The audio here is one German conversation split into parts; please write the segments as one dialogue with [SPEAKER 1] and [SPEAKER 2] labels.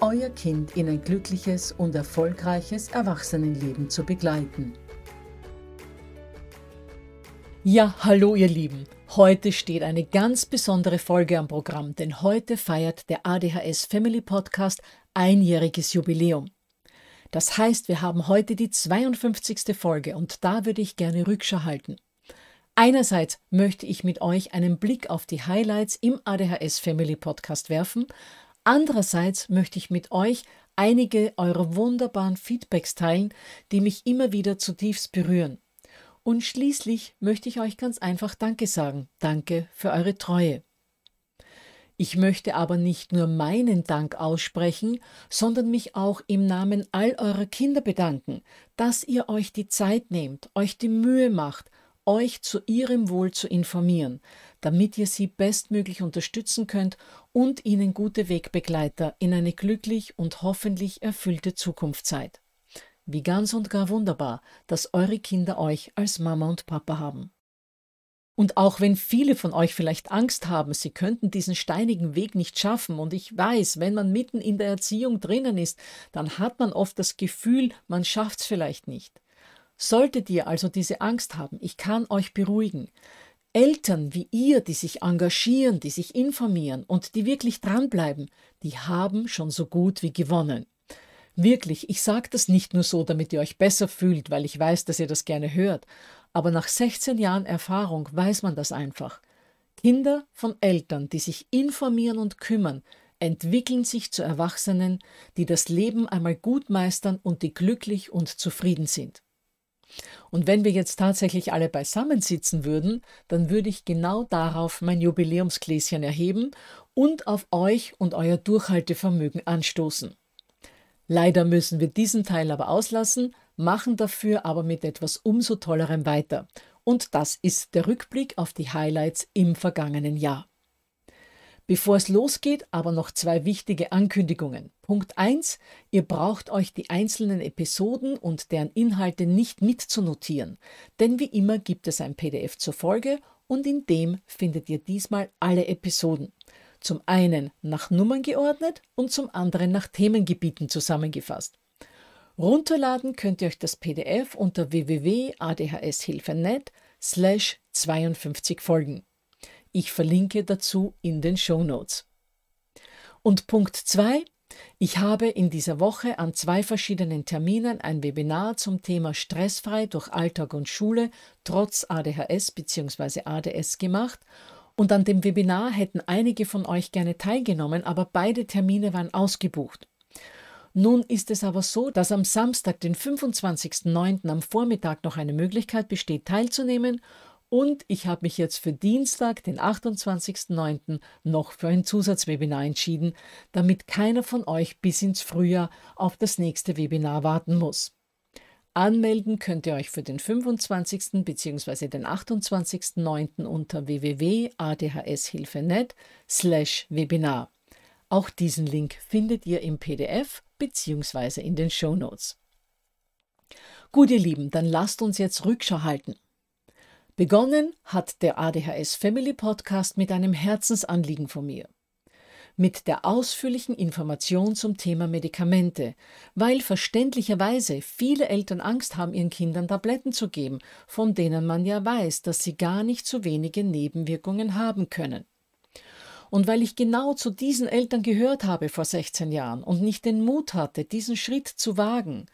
[SPEAKER 1] euer Kind in ein glückliches und erfolgreiches Erwachsenenleben zu begleiten. Ja, hallo ihr Lieben. Heute steht eine ganz besondere Folge am Programm, denn heute feiert der ADHS Family Podcast einjähriges Jubiläum. Das heißt, wir haben heute die 52. Folge und da würde ich gerne Rückschau halten. Einerseits möchte ich mit euch einen Blick auf die Highlights im ADHS Family Podcast werfen, Andererseits möchte ich mit euch einige eurer wunderbaren Feedbacks teilen, die mich immer wieder zutiefst berühren. Und schließlich möchte ich euch ganz einfach Danke sagen. Danke für eure Treue. Ich möchte aber nicht nur meinen Dank aussprechen, sondern mich auch im Namen all eurer Kinder bedanken, dass ihr euch die Zeit nehmt, euch die Mühe macht, euch zu ihrem Wohl zu informieren, damit ihr sie bestmöglich unterstützen könnt und ihnen gute Wegbegleiter in eine glücklich und hoffentlich erfüllte Zukunft seid. Wie ganz und gar wunderbar, dass eure Kinder euch als Mama und Papa haben. Und auch wenn viele von euch vielleicht Angst haben, sie könnten diesen steinigen Weg nicht schaffen, und ich weiß, wenn man mitten in der Erziehung drinnen ist, dann hat man oft das Gefühl, man schafft's vielleicht nicht. Solltet ihr also diese Angst haben, ich kann euch beruhigen. Eltern wie ihr, die sich engagieren, die sich informieren und die wirklich dranbleiben, die haben schon so gut wie gewonnen. Wirklich, ich sage das nicht nur so, damit ihr euch besser fühlt, weil ich weiß, dass ihr das gerne hört, aber nach 16 Jahren Erfahrung weiß man das einfach. Kinder von Eltern, die sich informieren und kümmern, entwickeln sich zu Erwachsenen, die das Leben einmal gut meistern und die glücklich und zufrieden sind. Und wenn wir jetzt tatsächlich alle beisammen sitzen würden, dann würde ich genau darauf mein Jubiläumsgläschen erheben und auf euch und euer Durchhaltevermögen anstoßen. Leider müssen wir diesen Teil aber auslassen, machen dafür aber mit etwas umso tollerem weiter. Und das ist der Rückblick auf die Highlights im vergangenen Jahr. Bevor es losgeht, aber noch zwei wichtige Ankündigungen. Punkt 1. Ihr braucht euch die einzelnen Episoden und deren Inhalte nicht mitzunotieren, denn wie immer gibt es ein PDF zur Folge und in dem findet ihr diesmal alle Episoden. Zum einen nach Nummern geordnet und zum anderen nach Themengebieten zusammengefasst. Runterladen könnt ihr euch das PDF unter www.adhshilfe.net slash 52 Folgen. Ich verlinke dazu in den Show Notes. Und Punkt 2. Ich habe in dieser Woche an zwei verschiedenen Terminen ein Webinar zum Thema Stressfrei durch Alltag und Schule trotz ADHS bzw. ADS gemacht und an dem Webinar hätten einige von euch gerne teilgenommen, aber beide Termine waren ausgebucht. Nun ist es aber so, dass am Samstag, den 25.09. am Vormittag noch eine Möglichkeit besteht, teilzunehmen und ich habe mich jetzt für Dienstag, den 28.09., noch für ein Zusatzwebinar entschieden, damit keiner von euch bis ins Frühjahr auf das nächste Webinar warten muss. Anmelden könnt ihr euch für den 25. bzw. den 28.09. unter www.adhshilfe.net slash Webinar. Auch diesen Link findet ihr im PDF bzw. in den Show Notes. Gut, ihr Lieben, dann lasst uns jetzt Rückschau halten. Begonnen hat der ADHS Family Podcast mit einem Herzensanliegen von mir. Mit der ausführlichen Information zum Thema Medikamente, weil verständlicherweise viele Eltern Angst haben, ihren Kindern Tabletten zu geben, von denen man ja weiß, dass sie gar nicht so wenige Nebenwirkungen haben können. Und weil ich genau zu diesen Eltern gehört habe vor 16 Jahren und nicht den Mut hatte, diesen Schritt zu wagen,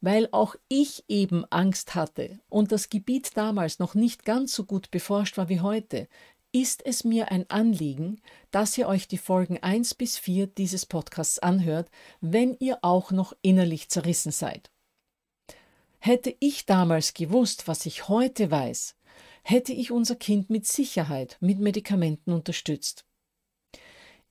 [SPEAKER 1] weil auch ich eben Angst hatte und das Gebiet damals noch nicht ganz so gut beforscht war wie heute, ist es mir ein Anliegen, dass ihr euch die Folgen 1 bis 4 dieses Podcasts anhört, wenn ihr auch noch innerlich zerrissen seid. Hätte ich damals gewusst, was ich heute weiß, hätte ich unser Kind mit Sicherheit mit Medikamenten unterstützt.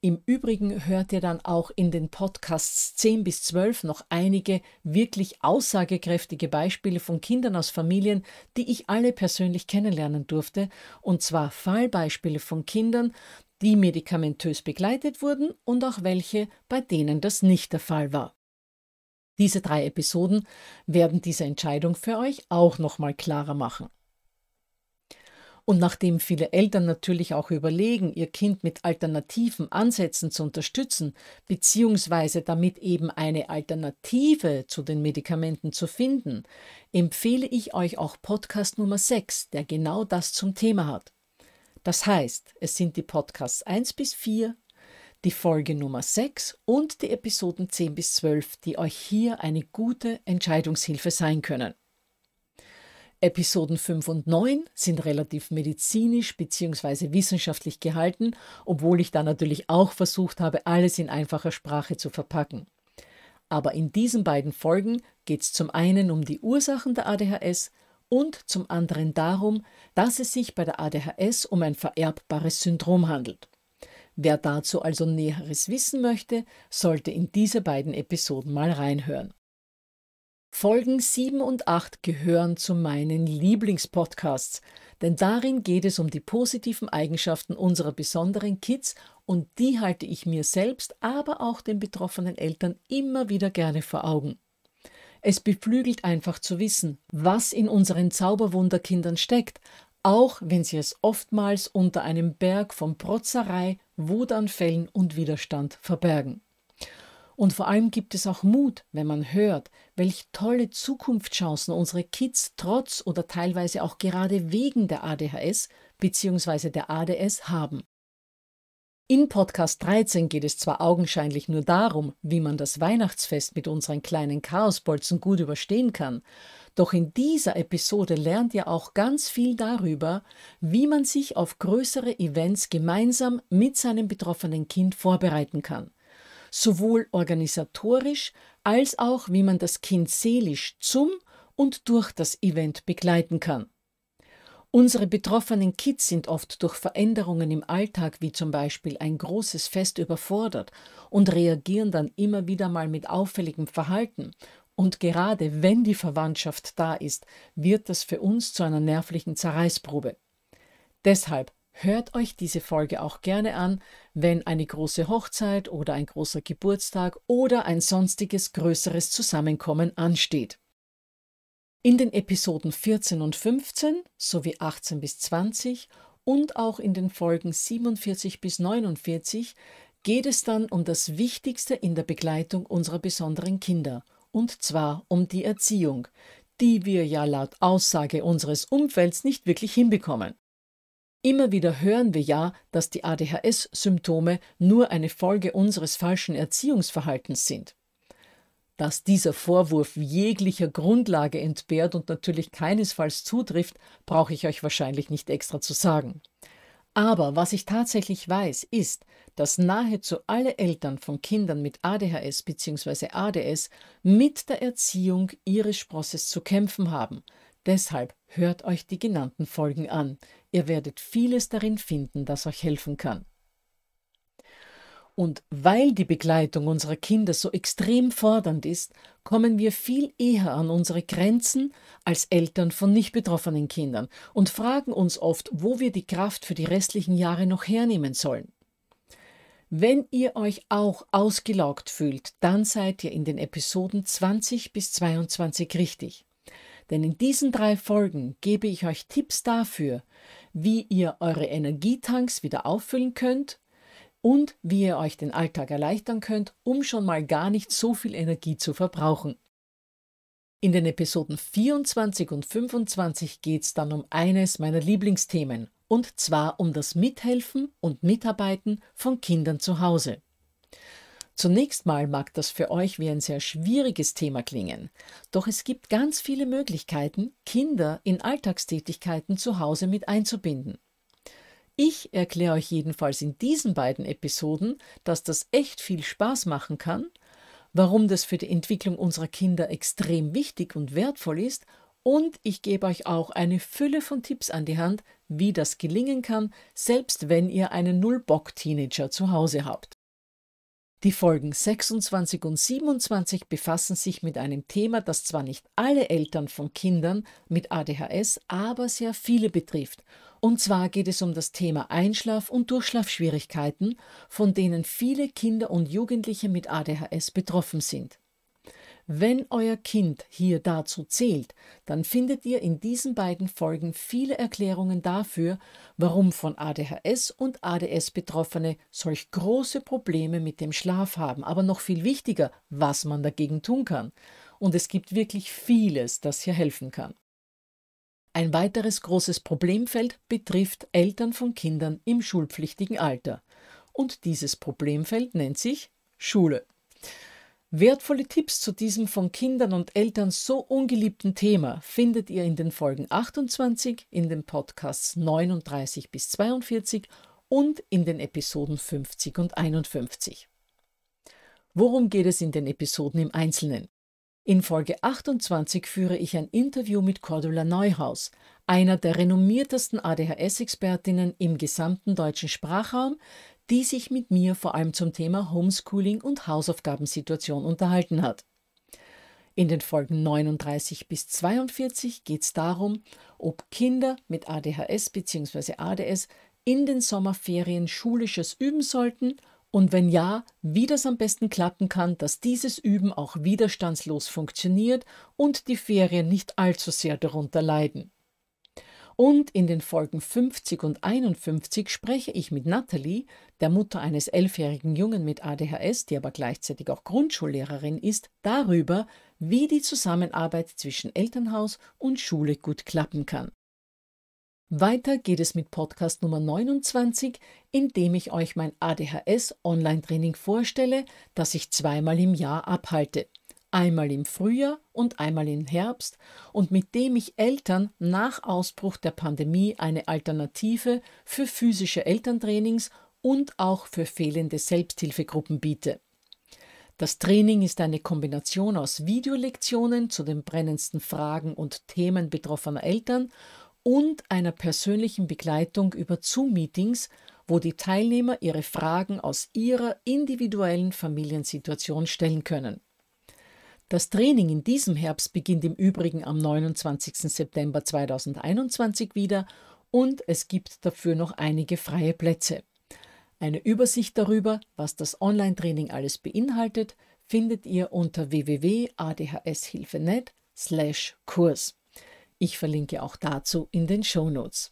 [SPEAKER 1] Im Übrigen hört ihr dann auch in den Podcasts 10 bis 12 noch einige wirklich aussagekräftige Beispiele von Kindern aus Familien, die ich alle persönlich kennenlernen durfte, und zwar Fallbeispiele von Kindern, die medikamentös begleitet wurden und auch welche, bei denen das nicht der Fall war. Diese drei Episoden werden diese Entscheidung für euch auch nochmal klarer machen. Und nachdem viele Eltern natürlich auch überlegen, ihr Kind mit alternativen Ansätzen zu unterstützen, beziehungsweise damit eben eine Alternative zu den Medikamenten zu finden, empfehle ich euch auch Podcast Nummer 6, der genau das zum Thema hat. Das heißt, es sind die Podcasts 1 bis 4, die Folge Nummer 6 und die Episoden 10 bis 12, die euch hier eine gute Entscheidungshilfe sein können. Episoden 5 und 9 sind relativ medizinisch bzw. wissenschaftlich gehalten, obwohl ich da natürlich auch versucht habe, alles in einfacher Sprache zu verpacken. Aber in diesen beiden Folgen geht es zum einen um die Ursachen der ADHS und zum anderen darum, dass es sich bei der ADHS um ein vererbbares Syndrom handelt. Wer dazu also Näheres wissen möchte, sollte in diese beiden Episoden mal reinhören. Folgen 7 und 8 gehören zu meinen Lieblingspodcasts, denn darin geht es um die positiven Eigenschaften unserer besonderen Kids und die halte ich mir selbst, aber auch den betroffenen Eltern immer wieder gerne vor Augen. Es beflügelt einfach zu wissen, was in unseren Zauberwunderkindern steckt, auch wenn sie es oftmals unter einem Berg von Protzerei, Wutanfällen und Widerstand verbergen. Und vor allem gibt es auch Mut, wenn man hört, welche tolle Zukunftschancen unsere Kids trotz oder teilweise auch gerade wegen der ADHS bzw. der ADS haben. In Podcast 13 geht es zwar augenscheinlich nur darum, wie man das Weihnachtsfest mit unseren kleinen Chaosbolzen gut überstehen kann, doch in dieser Episode lernt ihr auch ganz viel darüber, wie man sich auf größere Events gemeinsam mit seinem betroffenen Kind vorbereiten kann sowohl organisatorisch als auch wie man das Kind seelisch zum und durch das Event begleiten kann. Unsere betroffenen Kids sind oft durch Veränderungen im Alltag, wie zum Beispiel ein großes Fest, überfordert und reagieren dann immer wieder mal mit auffälligem Verhalten. Und gerade wenn die Verwandtschaft da ist, wird das für uns zu einer nervlichen Zerreißprobe. Deshalb Hört euch diese Folge auch gerne an, wenn eine große Hochzeit oder ein großer Geburtstag oder ein sonstiges größeres Zusammenkommen ansteht. In den Episoden 14 und 15 sowie 18 bis 20 und auch in den Folgen 47 bis 49 geht es dann um das Wichtigste in der Begleitung unserer besonderen Kinder, und zwar um die Erziehung, die wir ja laut Aussage unseres Umfelds nicht wirklich hinbekommen. Immer wieder hören wir ja, dass die ADHS-Symptome nur eine Folge unseres falschen Erziehungsverhaltens sind. Dass dieser Vorwurf jeglicher Grundlage entbehrt und natürlich keinesfalls zutrifft, brauche ich euch wahrscheinlich nicht extra zu sagen. Aber was ich tatsächlich weiß, ist, dass nahezu alle Eltern von Kindern mit ADHS bzw. ADS mit der Erziehung ihres Sprosses zu kämpfen haben. Deshalb hört euch die genannten Folgen an. Ihr werdet vieles darin finden, das euch helfen kann. Und weil die Begleitung unserer Kinder so extrem fordernd ist, kommen wir viel eher an unsere Grenzen als Eltern von nicht betroffenen Kindern und fragen uns oft, wo wir die Kraft für die restlichen Jahre noch hernehmen sollen. Wenn ihr euch auch ausgelaugt fühlt, dann seid ihr in den Episoden 20 bis 22 richtig. Denn in diesen drei Folgen gebe ich euch Tipps dafür, wie ihr eure Energietanks wieder auffüllen könnt und wie ihr euch den Alltag erleichtern könnt, um schon mal gar nicht so viel Energie zu verbrauchen. In den Episoden 24 und 25 geht es dann um eines meiner Lieblingsthemen, und zwar um das Mithelfen und Mitarbeiten von Kindern zu Hause. Zunächst mal mag das für euch wie ein sehr schwieriges Thema klingen, doch es gibt ganz viele Möglichkeiten, Kinder in Alltagstätigkeiten zu Hause mit einzubinden. Ich erkläre euch jedenfalls in diesen beiden Episoden, dass das echt viel Spaß machen kann, warum das für die Entwicklung unserer Kinder extrem wichtig und wertvoll ist und ich gebe euch auch eine Fülle von Tipps an die Hand, wie das gelingen kann, selbst wenn ihr einen Null-Bock-Teenager zu Hause habt. Die Folgen 26 und 27 befassen sich mit einem Thema, das zwar nicht alle Eltern von Kindern mit ADHS, aber sehr viele betrifft. Und zwar geht es um das Thema Einschlaf- und Durchschlafschwierigkeiten, von denen viele Kinder und Jugendliche mit ADHS betroffen sind. Wenn euer Kind hier dazu zählt, dann findet ihr in diesen beiden Folgen viele Erklärungen dafür, warum von ADHS und ADS Betroffene solch große Probleme mit dem Schlaf haben, aber noch viel wichtiger, was man dagegen tun kann. Und es gibt wirklich vieles, das hier helfen kann. Ein weiteres großes Problemfeld betrifft Eltern von Kindern im schulpflichtigen Alter. Und dieses Problemfeld nennt sich Schule. Wertvolle Tipps zu diesem von Kindern und Eltern so ungeliebten Thema findet ihr in den Folgen 28, in den Podcasts 39 bis 42 und in den Episoden 50 und 51. Worum geht es in den Episoden im Einzelnen? In Folge 28 führe ich ein Interview mit Cordula Neuhaus, einer der renommiertesten ADHS-Expertinnen im gesamten deutschen Sprachraum, die sich mit mir vor allem zum Thema Homeschooling und Hausaufgabensituation unterhalten hat. In den Folgen 39 bis 42 geht es darum, ob Kinder mit ADHS bzw. ADS in den Sommerferien schulisches üben sollten und wenn ja, wie das am besten klappen kann, dass dieses Üben auch widerstandslos funktioniert und die Ferien nicht allzu sehr darunter leiden. Und in den Folgen 50 und 51 spreche ich mit Natalie, der Mutter eines elfjährigen Jungen mit ADHS, die aber gleichzeitig auch Grundschullehrerin ist, darüber, wie die Zusammenarbeit zwischen Elternhaus und Schule gut klappen kann. Weiter geht es mit Podcast Nummer 29, in dem ich euch mein ADHS Online-Training vorstelle, das ich zweimal im Jahr abhalte einmal im Frühjahr und einmal im Herbst und mit dem ich Eltern nach Ausbruch der Pandemie eine Alternative für physische Elterntrainings und auch für fehlende Selbsthilfegruppen biete. Das Training ist eine Kombination aus Videolektionen zu den brennendsten Fragen und Themen betroffener Eltern und einer persönlichen Begleitung über Zoom-Meetings, wo die Teilnehmer ihre Fragen aus ihrer individuellen Familiensituation stellen können. Das Training in diesem Herbst beginnt im Übrigen am 29. September 2021 wieder und es gibt dafür noch einige freie Plätze. Eine Übersicht darüber, was das Online-Training alles beinhaltet, findet ihr unter www.adhshilfe.net/kurs. Ich verlinke auch dazu in den Shownotes.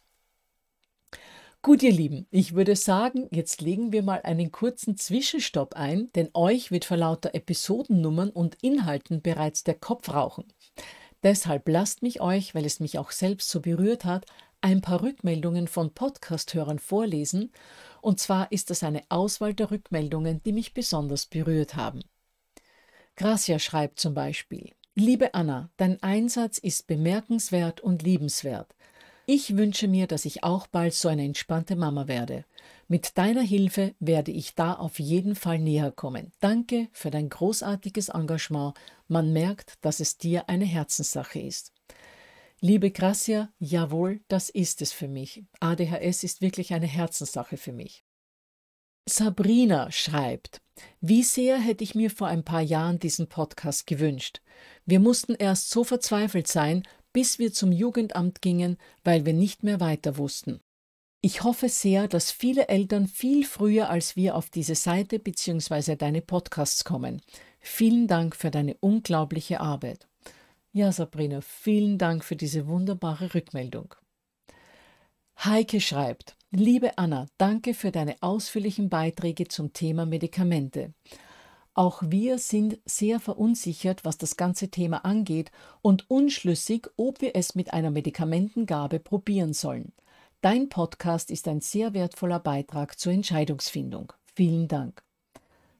[SPEAKER 1] Gut, ihr Lieben, ich würde sagen, jetzt legen wir mal einen kurzen Zwischenstopp ein, denn euch wird vor lauter Episodennummern und Inhalten bereits der Kopf rauchen. Deshalb lasst mich euch, weil es mich auch selbst so berührt hat, ein paar Rückmeldungen von Podcast-Hörern vorlesen, und zwar ist das eine Auswahl der Rückmeldungen, die mich besonders berührt haben. Gracia schreibt zum Beispiel, Liebe Anna, dein Einsatz ist bemerkenswert und liebenswert. Ich wünsche mir, dass ich auch bald so eine entspannte Mama werde. Mit deiner Hilfe werde ich da auf jeden Fall näher kommen. Danke für dein großartiges Engagement. Man merkt, dass es dir eine Herzenssache ist. Liebe Gracia, jawohl, das ist es für mich. ADHS ist wirklich eine Herzenssache für mich. Sabrina schreibt, wie sehr hätte ich mir vor ein paar Jahren diesen Podcast gewünscht. Wir mussten erst so verzweifelt sein, bis wir zum Jugendamt gingen, weil wir nicht mehr weiter wussten. Ich hoffe sehr, dass viele Eltern viel früher als wir auf diese Seite bzw. deine Podcasts kommen. Vielen Dank für deine unglaubliche Arbeit. Ja, Sabrina, vielen Dank für diese wunderbare Rückmeldung. Heike schreibt, liebe Anna, danke für deine ausführlichen Beiträge zum Thema Medikamente. Auch wir sind sehr verunsichert, was das ganze Thema angeht und unschlüssig, ob wir es mit einer Medikamentengabe probieren sollen. Dein Podcast ist ein sehr wertvoller Beitrag zur Entscheidungsfindung. Vielen Dank.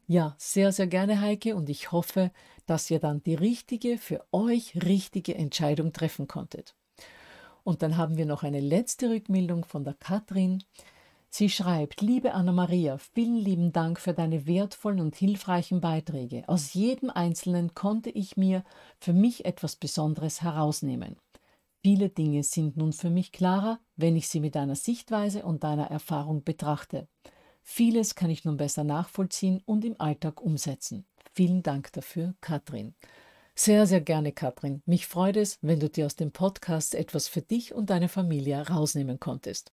[SPEAKER 1] Ja, sehr, sehr gerne, Heike, und ich hoffe, dass ihr dann die richtige, für euch richtige Entscheidung treffen konntet. Und dann haben wir noch eine letzte Rückmeldung von der Katrin. Sie schreibt, liebe Anna-Maria, vielen lieben Dank für deine wertvollen und hilfreichen Beiträge. Aus jedem einzelnen konnte ich mir für mich etwas Besonderes herausnehmen. Viele Dinge sind nun für mich klarer, wenn ich sie mit deiner Sichtweise und deiner Erfahrung betrachte. Vieles kann ich nun besser nachvollziehen und im Alltag umsetzen. Vielen Dank dafür, Katrin. Sehr, sehr gerne, Katrin. Mich freut es, wenn du dir aus dem Podcast etwas für dich und deine Familie rausnehmen konntest.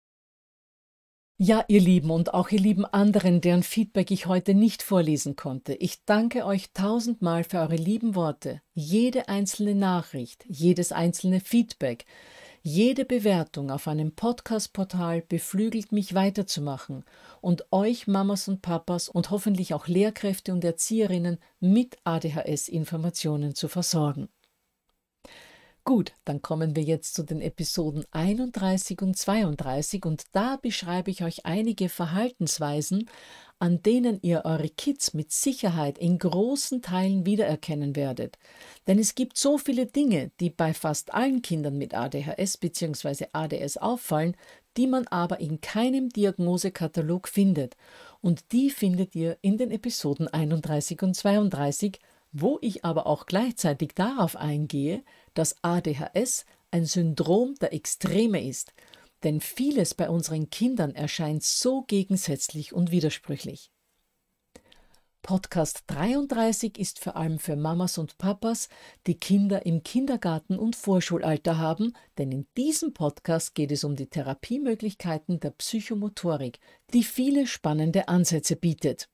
[SPEAKER 1] Ja, ihr Lieben und auch ihr lieben anderen, deren Feedback ich heute nicht vorlesen konnte, ich danke euch tausendmal für eure lieben Worte, jede einzelne Nachricht, jedes einzelne Feedback, jede Bewertung auf einem Podcast-Portal beflügelt mich weiterzumachen und euch Mamas und Papas und hoffentlich auch Lehrkräfte und Erzieherinnen mit ADHS-Informationen zu versorgen. Gut, dann kommen wir jetzt zu den Episoden 31 und 32 und da beschreibe ich euch einige Verhaltensweisen, an denen ihr eure Kids mit Sicherheit in großen Teilen wiedererkennen werdet. Denn es gibt so viele Dinge, die bei fast allen Kindern mit ADHS bzw. ADS auffallen, die man aber in keinem Diagnosekatalog findet. Und die findet ihr in den Episoden 31 und 32 wo ich aber auch gleichzeitig darauf eingehe, dass ADHS ein Syndrom der Extreme ist, denn vieles bei unseren Kindern erscheint so gegensätzlich und widersprüchlich. Podcast 33 ist vor allem für Mamas und Papas, die Kinder im Kindergarten und Vorschulalter haben, denn in diesem Podcast geht es um die Therapiemöglichkeiten der Psychomotorik, die viele spannende Ansätze bietet.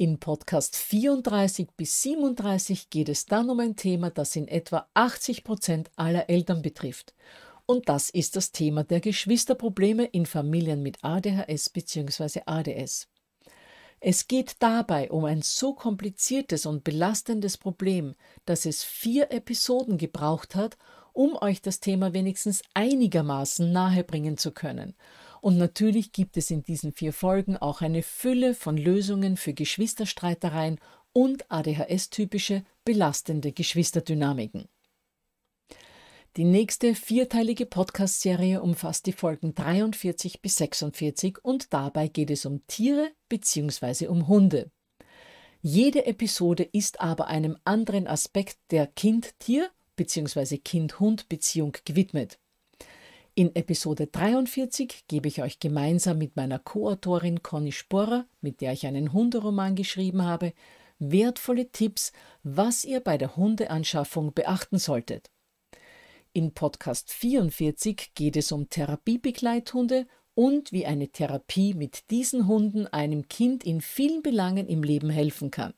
[SPEAKER 1] In Podcast 34 bis 37 geht es dann um ein Thema, das in etwa 80 Prozent aller Eltern betrifft. Und das ist das Thema der Geschwisterprobleme in Familien mit ADHS bzw. ADS. Es geht dabei um ein so kompliziertes und belastendes Problem, dass es vier Episoden gebraucht hat, um euch das Thema wenigstens einigermaßen nahebringen zu können und natürlich gibt es in diesen vier Folgen auch eine Fülle von Lösungen für Geschwisterstreitereien und ADHS-typische belastende Geschwisterdynamiken. Die nächste vierteilige Podcast-Serie umfasst die Folgen 43 bis 46 und dabei geht es um Tiere bzw. um Hunde. Jede Episode ist aber einem anderen Aspekt der Kind-Tier- bzw. Kind-Hund-Beziehung gewidmet. In Episode 43 gebe ich euch gemeinsam mit meiner Co-Autorin Conny Sporrer, mit der ich einen Hunderoman geschrieben habe, wertvolle Tipps, was ihr bei der Hundeanschaffung beachten solltet. In Podcast 44 geht es um Therapiebegleithunde und wie eine Therapie mit diesen Hunden einem Kind in vielen Belangen im Leben helfen kann.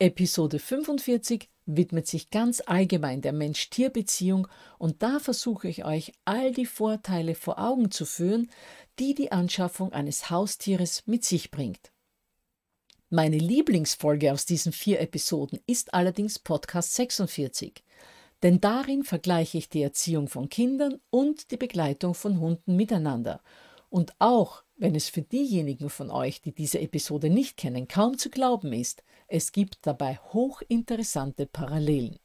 [SPEAKER 1] Episode 45 widmet sich ganz allgemein der Mensch-Tier-Beziehung und da versuche ich euch all die Vorteile vor Augen zu führen, die die Anschaffung eines Haustieres mit sich bringt. Meine Lieblingsfolge aus diesen vier Episoden ist allerdings Podcast 46, denn darin vergleiche ich die Erziehung von Kindern und die Begleitung von Hunden miteinander und auch wenn es für diejenigen von euch, die diese Episode nicht kennen, kaum zu glauben ist, es gibt dabei hochinteressante Parallelen.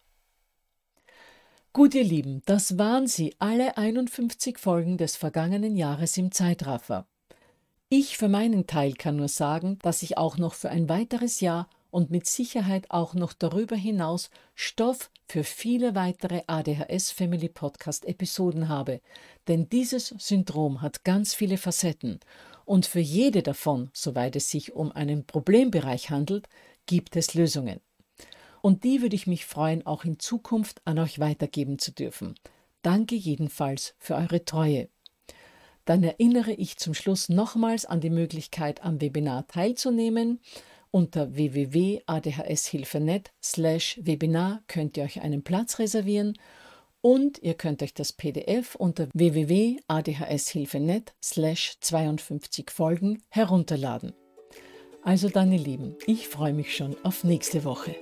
[SPEAKER 1] Gut, ihr Lieben, das waren sie, alle 51 Folgen des vergangenen Jahres im Zeitraffer. Ich für meinen Teil kann nur sagen, dass ich auch noch für ein weiteres Jahr und mit Sicherheit auch noch darüber hinaus Stoff für viele weitere ADHS Family Podcast Episoden habe. Denn dieses Syndrom hat ganz viele Facetten und für jede davon, soweit es sich um einen Problembereich handelt, gibt es Lösungen. Und die würde ich mich freuen, auch in Zukunft an euch weitergeben zu dürfen. Danke jedenfalls für eure Treue. Dann erinnere ich zum Schluss nochmals an die Möglichkeit, am Webinar teilzunehmen. Unter www.adhshilfe.net slash Webinar könnt ihr euch einen Platz reservieren und ihr könnt euch das PDF unter www.adhshilfe.net slash 52 Folgen herunterladen. Also dann ihr Lieben, ich freue mich schon auf nächste Woche.